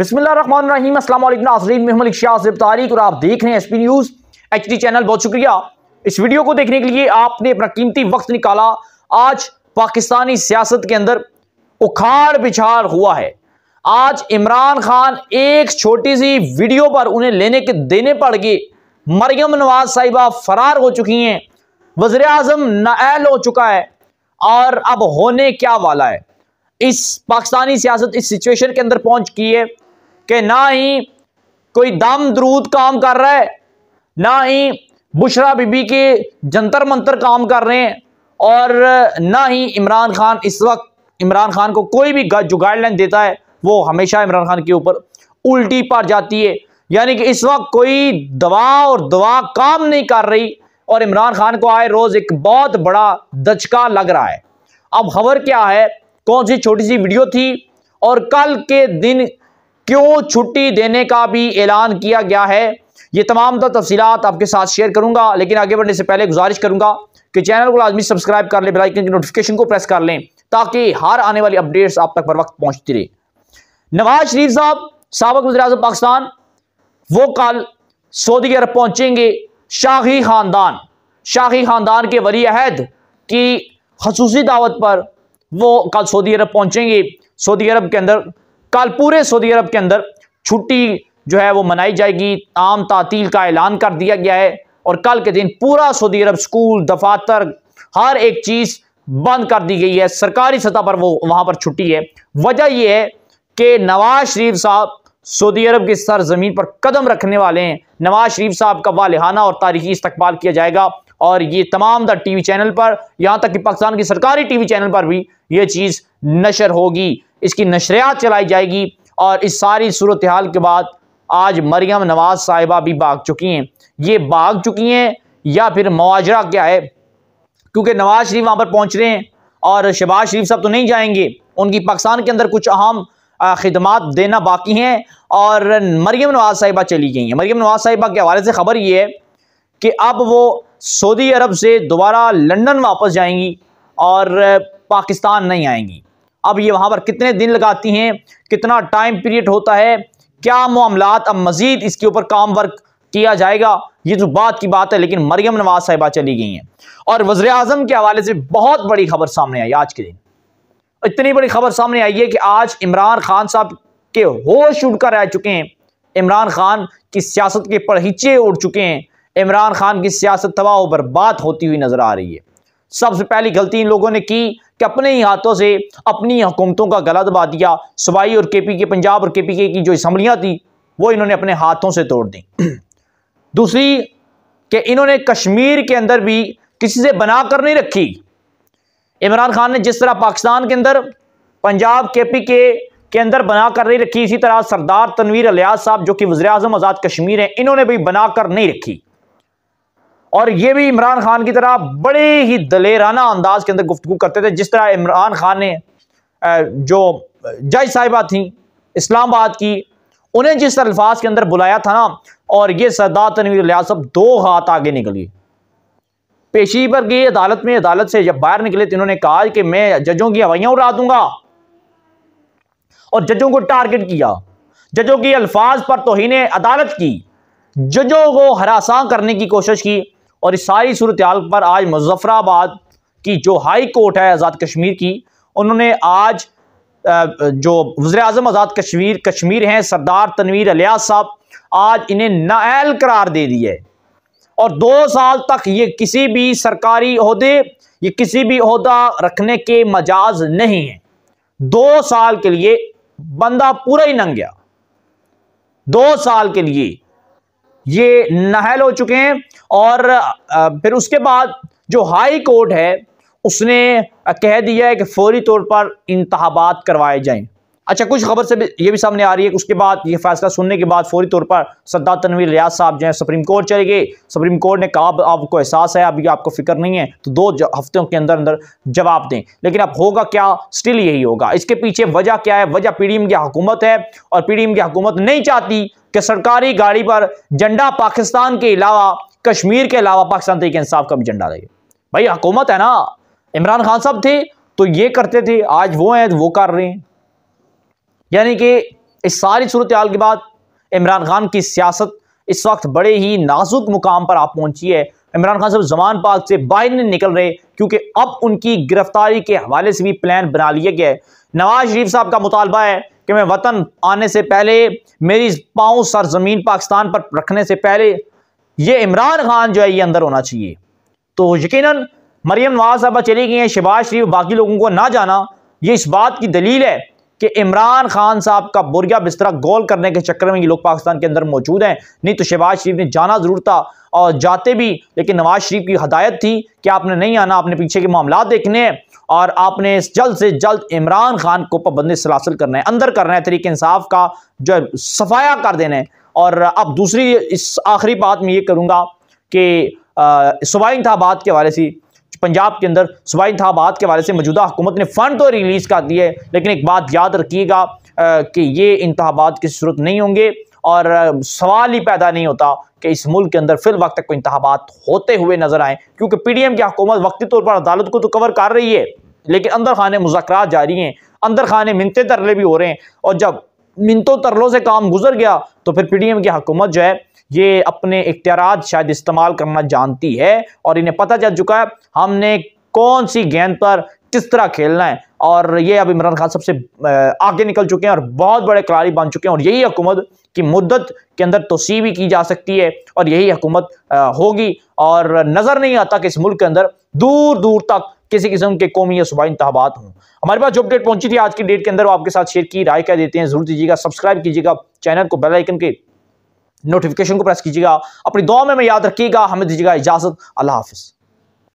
असल नाजरीन महमल शाहब तारीख और आप देख रहे हैं S P news H D channel बहुत शुक्रिया इस वीडियो को देखने के लिए आपने अपना कीमती वक्त निकाला आज पाकिस्तानी सियासत के अंदर उखाड़ बिछाड़ हुआ है आज इमरान खान एक छोटी सी वीडियो पर उन्हें लेने के देने पड़ गए मरियम नवाज साहिबा फरार हो चुकी हैं वजर अजम नायल हो चुका है और अब होने क्या वाला है इस पाकिस्तानी सियासत इस सिचुएशन के अंदर पहुंच गई है कि ना ही कोई दम दरूद काम कर रहा है ना ही बुशरा बीबी के जंतर मंतर काम कर रहे हैं और ना ही इमरान खान इस वक्त इमरान खान को कोई भी जो गाइडलाइन देता है वो हमेशा इमरान खान के ऊपर उल्टी पड़ जाती है यानी कि इस वक्त कोई दवा और दवा काम नहीं कर रही और इमरान खान को आए रोज़ एक बहुत बड़ा दचका लग रहा है अब खबर क्या है कौन सी छोटी सी वीडियो थी और कल के दिन क्यों छुट्टी देने का भी ऐलान किया गया है ये तमाम तर तो तफसीत आपके साथ शेयर करूंगा लेकिन आगे बढ़ने से पहले गुजारिश करूंगा कि चैनल को लाजमी सब्सक्राइब कर लें बेलाइकन की नोटिफिकेशन को प्रेस कर लें ताकि हर आने वाली अपडेट्स आप तक पर वक्त पहुंचती रहे नवाज शरीफ साहब सबक वजी अजम पाकिस्तान वो कल सऊदी अरब पहुंचेंगे शाही खानदान शाही खानदान के वरी अहद की खसूसी दावत पर वो कल सऊदी अरब पहुंचेंगे सऊदी अरब के अंदर कल पूरे सऊदी अरब के अंदर छुट्टी जो है वो मनाई जाएगी आम तातील का ऐलान कर दिया गया है और कल के दिन पूरा सऊदी अरब स्कूल दफातर हर एक चीज़ बंद कर दी गई है सरकारी सतह पर वो वहां पर छुट्टी है वजह यह है कि नवाज शरीफ साहब सऊदी अरब की सरजमीन पर कदम रखने वाले हैं नवाज शरीफ साहब का वालहाना और तारीखी इस्तकबाल किया जाएगा और ये तमाम दर टीवी चैनल पर यहाँ तक कि पाकिस्तान की सरकारी टीवी चैनल पर भी ये चीज़ नशर होगी इसकी नशरियात चलाई जाएगी और इस सारी सूरत हाल के बाद आज मरियम नवाज साहिबा भी भाग चुकी हैं ये भाग चुकी हैं या फिर मुआजरा क्या है क्योंकि नवाज शरीफ वहाँ पर पहुँच रहे हैं और शहबाज शरीफ साहब तो नहीं जाएंगे उनकी पाकिस्तान के अंदर कुछ अहम खदमात देना बाकी हैं और मरियम नवाज साहिबा चली गई हैं मरियम नवाज साहिबा के हवाले से ख़बर ये है कि अब वो सऊदी अरब से दोबारा लंदन वापस जाएंगी और पाकिस्तान नहीं आएंगी अब ये वहाँ पर कितने दिन लगाती हैं कितना टाइम पीरियड होता है क्या मामला अब मज़ीद इसके ऊपर काम वर्क किया जाएगा ये तो बात की बात है लेकिन मरियम नवाज साहिबा चली गई हैं और वजर अजम के हवाले से बहुत बड़ी खबर सामने आई आज के दिन इतनी बड़ी खबर सामने आई है कि आज इमरान खान साहब के होश उड़कर रह चुके हैं इमरान खान की सियासत के पढ़ीचे उड़ चुके हैं इमरान खान की सियासत तबाह बर्बाद होती हुई नजर आ रही है सबसे पहली गलती इन लोगों ने की कि अपने ही हाथों से अपनी हुकूमतों का गला दबा दिया सुबाई और के पी के पंजाब और के पी के की जो असम्बलियाँ थी वो इन्होंने अपने हाथों से तोड़ दी दूसरी कि इन्होंने कश्मीर के अंदर भी किसी से बना कर नहीं रखी इमरान खान ने जिस तरह पाकिस्तान के अंदर पंजाब के पी के के अंदर बना कर नहीं रखी इसी तरह सरदार तनवीर अलियाज साहब जो कि वजे अजम आज़ाद कश्मीर हैं इन्होंने भी बना कर नहीं रखी और ये भी इमरान खान की तरह बड़े ही दलेराना अंदाज के अंदर गुफ्तु करते थे जिस तरह इमरान खान ने जो जज साहिबा थी इस्लामाबाद की उन्हें जिस अल्फाज के अंदर बुलाया था ना और ये सरदार तनवीर लियाज दो हाथ आगे निकली पेशी पर गई अदालत में अदालत से जब बाहर निकले तो इन्होंने कहा कि मैं जजों की हवाइयाँ उड़ा दूंगा और जजों को टारगेट किया जजों की अल्फाज पर तोहिने अदालत की जजों को हरासा करने की कोशिश की और इस सारी सूरत हाल पर आज मुजफ्फराबाद की जो हाई कोर्ट है आज़ाद कश्मीर की उन्होंने आज जो वज़र अजम आज़ाद कश्मीर कश्मीर हैं सरदार तनवीर अलिया साहब आज इन्हें नाइल करार दे दिया है और दो साल तक ये किसी भी सरकारी अहदे ये किसी भी अहदा रखने के मजाज नहीं है दो साल के लिए बंदा पूरा ही नंग गया दो साल के लिए ये नहल हो चुके हैं और फिर उसके बाद जो हाई कोर्ट है उसने कह दिया है कि फौरी तौर पर इंतबात करवाए जाएं अच्छा कुछ खबर से भी ये भी सामने आ रही है उसके बाद ये फैसला सुनने के बाद फौरी तौर पर सद्दा तनवीर रियाज साहब जो है सुप्रीम कोर्ट चले गए सुप्रीम कोर्ट ने कहा आपको एहसास है अभी आपको फिक्र नहीं है तो दो हफ्तों के अंदर अंदर जवाब दें लेकिन अब होगा क्या स्टिल यही होगा इसके पीछे वजह क्या है वजह पी की हुकूमत है और पी की हुकूमत नहीं चाहती कि सरकारी गाड़ी पर झंडा पाकिस्तान के अलावा कश्मीर के अलावा पाकिस्तान तरीके इंसाफ का भी झंडा रहे भाई हुकूमत है ना इमरान खान साहब थे तो ये करते थे आज वो हैं तो वो कर रहे हैं यानी कि इस सारी सूरत हाल के बाद इमरान खान की सियासत इस वक्त बड़े ही नाजुक मुकाम पर आप पहुंची है इमरान खान साहब जमान पाक से बाहर नहीं निकल रहे क्योंकि अब उनकी गिरफ्तारी के हवाले से भी प्लान बना लिया गया है नवाज शरीफ साहब का मुतालबा है कि मैं वतन आने से पहले मेरी पाँव सरजमीन पाकिस्तान पर रखने से पहले ये इमरान खान जो है ये अंदर होना चाहिए तो यकीन मरियम नवाज साहबा चली गई हैं शहबाज शरीफ बाकी लोगों को ना जाना ये इस बात की दलील है कि इमरान खान साहब का बुरिया बिस्तरा गोल करने के चक्कर में ये लोग पाकिस्तान के अंदर मौजूद हैं नहीं तो शहबाज शरीफ ने जाना ज़रूर था और जाते भी लेकिन नवाज शरीफ की हदायत थी कि आपने नहीं आना आपने पीछे के मामला देखने और आपने जल्द से जल्द इमरान खान को पाबंदी सलासल करना है अंदर करना है तरीके इंसाफ का जो सफाया कर देना है और अब दूसरी इस आखिरी बात मैं ये करूँगा कि सुबह था बात के हवाले से पंजाब के अंदर सुबह इंतबात के हवाले से मौजूदा हुकूमत ने फ़ंड तो रिलीज़ कर दिए लेकिन एक बात याद रखिएगा कि ये इंतबात की सूरत नहीं होंगे और सवाल ही पैदा नहीं होता कि इस मुल्क के अंदर फिर वक्त तक कोई इंतबात होते हुए नजर आए क्योंकि पी डी एम की हुकूमत वक्ती तौर पर अदालत को तो कवर कर रही है लेकिन अंदर खाने मुजाकर जारी हैं अंदर खाने मिनते तरले भी हो रहे हैं और जब मिनतों तरलों से काम गुजर गया तो फिर पी डी एम की हुकूमत जो है ये अपने इख्तियार शायद इस्तेमाल करना जानती है और इन्हें पता चल चुका है हमने कौन सी गेंद पर किस तरह खेलना है और ये अब इमरान खान सबसे आगे निकल चुके हैं और बहुत बड़े खिलाड़ी बन चुके हैं और यही हुकूमत की मुद्दत के अंदर तोसी भी की जा सकती है और यही हुकूमत होगी और नज़र नहीं आता कि इस मुल्क के अंदर दूर दूर तक किसी किस्म के कौमी या सूबाई इंतबात हों हमारे पास जो अपडेट पहुंची थी आज की डेट के अंदर वो आपके साथ शेयर की राय कह देते हैं जरूर दीजिएगा सब्सक्राइब कीजिएगा चैनल को बेलाइकन के नोटिफिकेशन को प्रेस कीजिएगा अपनी दुआ में याद रखिएगा हमें दीजिएगा इजाजत अल्लाह हाफिज़